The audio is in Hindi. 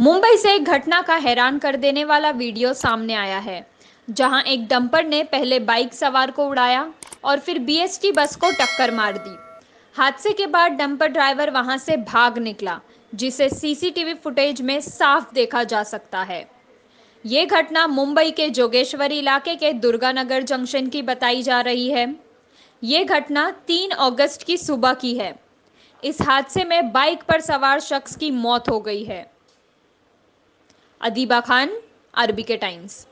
मुंबई से एक घटना का हैरान कर देने वाला वीडियो सामने आया है जहां एक डंपर ने पहले बाइक सवार को उड़ाया और फिर बीएसटी बस को टक्कर मार दी हादसे के बाद डंपर ड्राइवर वहां से भाग निकला जिसे सीसीटीवी फुटेज में साफ देखा जा सकता है ये घटना मुंबई के जोगेश्वरी इलाके के दुर्गानगर जंक्शन की बताई जा रही है ये घटना 3 अगस्त की सुबह की है इस हादसे में बाइक पर सवार शख्स की मौत हो गई है अदीबा खान अरबी के टाइम्स